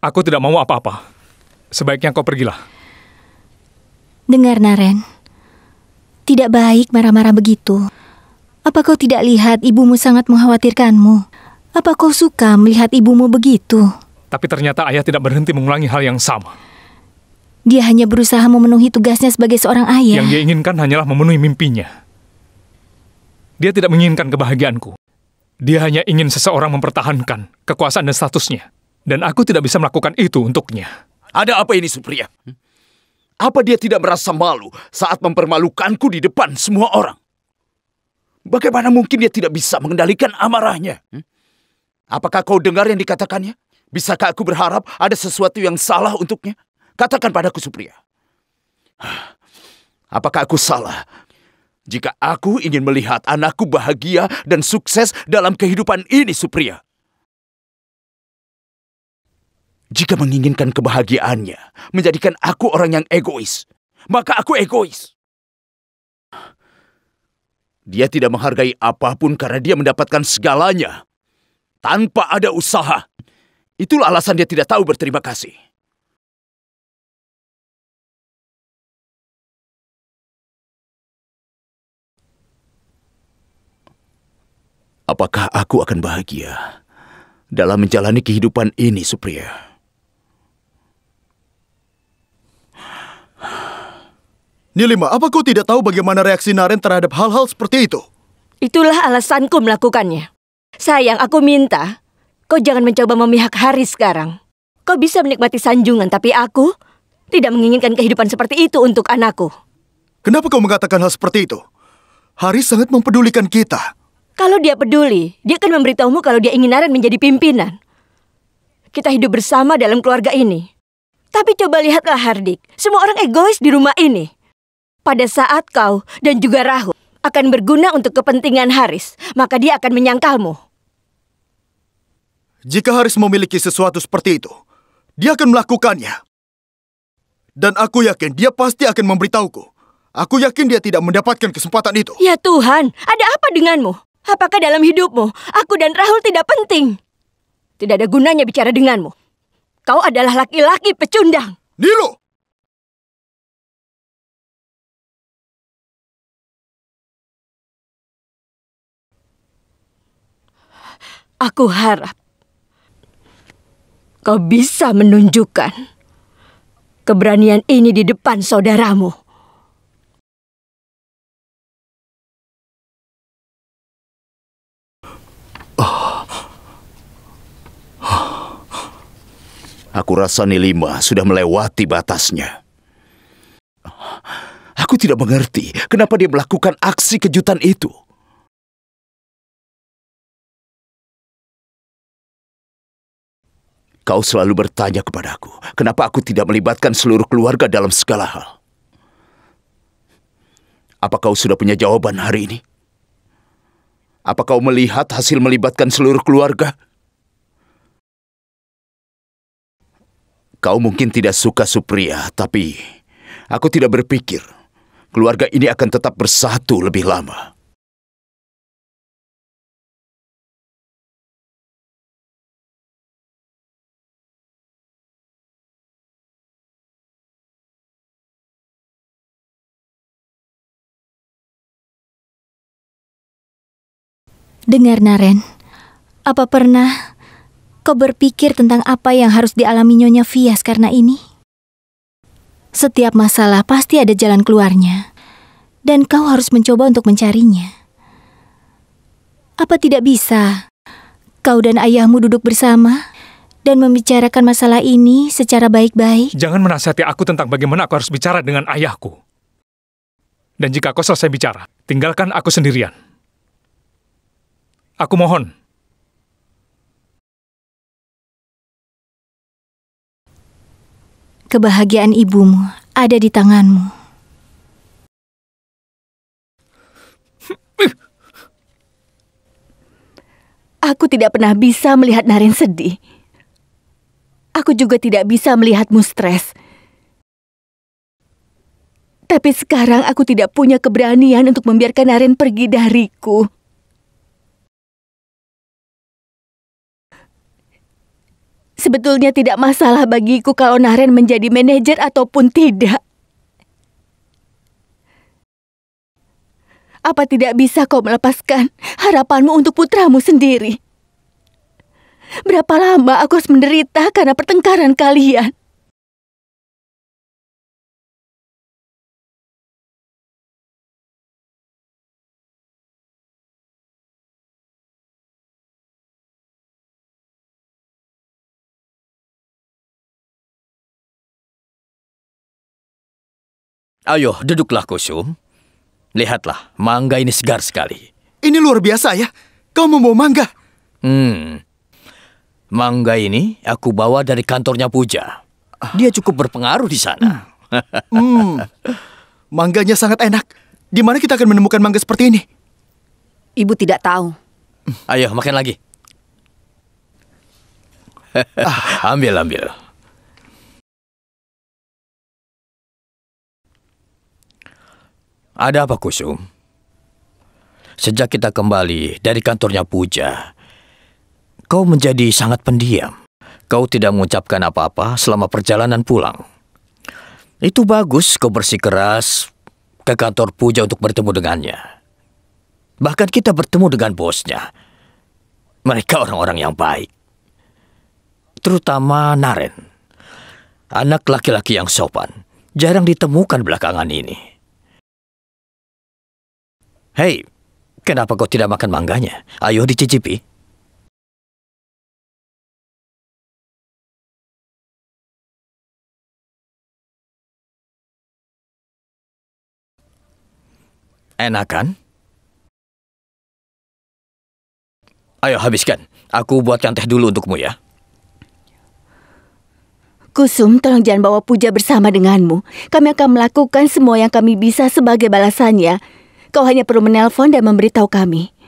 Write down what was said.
Aku tidak mau apa-apa. Sebaiknya kau pergilah. Dengar, Naren. Tidak baik marah-marah begitu. Apa kau tidak lihat ibumu sangat mengkhawatirkanmu? Apa kau suka melihat ibumu begitu? Tapi ternyata ayah tidak berhenti mengulangi hal yang sama. Dia hanya berusaha memenuhi tugasnya sebagai seorang ayah. Yang dia inginkan hanyalah memenuhi mimpinya. Dia tidak menginginkan kebahagiaanku. Dia hanya ingin seseorang mempertahankan kekuasaan dan statusnya. Dan aku tidak bisa melakukan itu untuknya. Ada apa ini, Supriya? Hmm? Apa dia tidak merasa malu saat mempermalukanku di depan semua orang? Bagaimana mungkin dia tidak bisa mengendalikan amarahnya? Hmm? Apakah kau dengar yang dikatakannya? Bisakah aku berharap ada sesuatu yang salah untuknya? Katakan padaku, Supriya. Apakah aku salah jika aku ingin melihat anakku bahagia dan sukses dalam kehidupan ini, Supriya? jika menginginkan kebahagiaannya, menjadikan aku orang yang egois, maka aku egois. Dia tidak menghargai apapun karena dia mendapatkan segalanya tanpa ada usaha. Itulah alasan dia tidak tahu berterima kasih. Apakah aku akan bahagia dalam menjalani kehidupan ini, Supriya? Nilima, apa kau tidak tahu bagaimana reaksi Naren terhadap hal-hal seperti itu? Itulah alasanku melakukannya. Sayang, aku minta kau jangan mencoba memihak Hari sekarang. Kau bisa menikmati sanjungan, tapi aku tidak menginginkan kehidupan seperti itu untuk anakku. Kenapa kau mengatakan hal seperti itu? Hari sangat mempedulikan kita. Kalau dia peduli, dia akan memberitahumu kalau dia ingin Naren menjadi pimpinan. Kita hidup bersama dalam keluarga ini. Tapi coba lihatlah Hardik, semua orang egois di rumah ini pada saat kau dan juga Rahul akan berguna untuk kepentingan Haris, maka dia akan menyangkalmu. Jika Haris memiliki sesuatu seperti itu, dia akan melakukannya. Dan aku yakin dia pasti akan memberitahuku. Aku yakin dia tidak mendapatkan kesempatan itu. Ya Tuhan, ada apa denganmu? Apakah dalam hidupmu, aku dan Rahul tidak penting? Tidak ada gunanya bicara denganmu. Kau adalah laki-laki pecundang. Nilo! Aku harap kau bisa menunjukkan keberanian ini di depan saudaramu. Aku rasa Nilima sudah melewati batasnya. Aku tidak mengerti kenapa dia melakukan aksi kejutan itu. Kau selalu bertanya kepadaku, kenapa aku tidak melibatkan seluruh keluarga dalam segala hal? Apa kau sudah punya jawaban hari ini? Apa kau melihat hasil melibatkan seluruh keluarga? Kau mungkin tidak suka Supriya, tapi aku tidak berpikir keluarga ini akan tetap bersatu lebih lama. Dengar, Naren. Apa pernah kau berpikir tentang apa yang harus dialami Nyonya Fias karena ini? Setiap masalah pasti ada jalan keluarnya, dan kau harus mencoba untuk mencarinya. Apa tidak bisa kau dan ayahmu duduk bersama dan membicarakan masalah ini secara baik-baik? Jangan menasihati aku tentang bagaimana aku harus bicara dengan ayahku. Dan jika kau selesai bicara, tinggalkan aku sendirian. Aku mohon. Kebahagiaan ibumu ada di tanganmu. Aku tidak pernah bisa melihat Naren sedih. Aku juga tidak bisa melihatmu stres. Tapi sekarang aku tidak punya keberanian untuk membiarkan Naren pergi dariku. Sebetulnya tidak masalah bagiku kalau Naren menjadi manajer ataupun tidak. Apa tidak bisa kau melepaskan harapanmu untuk putramu sendiri? Berapa lama aku harus menderita karena pertengkaran kalian? Ayo, duduklah Kusum. Lihatlah, mangga ini segar sekali. Ini luar biasa ya. Kau membawa mangga. Hmm. Mangga ini aku bawa dari kantornya Puja. Dia cukup berpengaruh di sana. Hmm. hmm. Mangganya sangat enak. Di mana kita akan menemukan mangga seperti ini? Ibu tidak tahu. Ayo, makan lagi. Ah. ambil, ambil. Ada apa Kusum? Sejak kita kembali dari kantornya Puja, kau menjadi sangat pendiam. Kau tidak mengucapkan apa-apa selama perjalanan pulang. Itu bagus kau bersikeras ke kantor Puja untuk bertemu dengannya. Bahkan kita bertemu dengan bosnya. Mereka orang-orang yang baik. Terutama Naren. Anak laki-laki yang sopan. Jarang ditemukan belakangan ini. Hei, kenapa kau tidak makan mangganya? Ayo dicicipi. Enak kan? Ayo habiskan. Aku buatkan teh dulu untukmu ya. Kusum, tolong jangan bawa Puja bersama denganmu. Kami akan melakukan semua yang kami bisa sebagai balasannya. Kau hanya perlu menelpon dan memberitahu kami.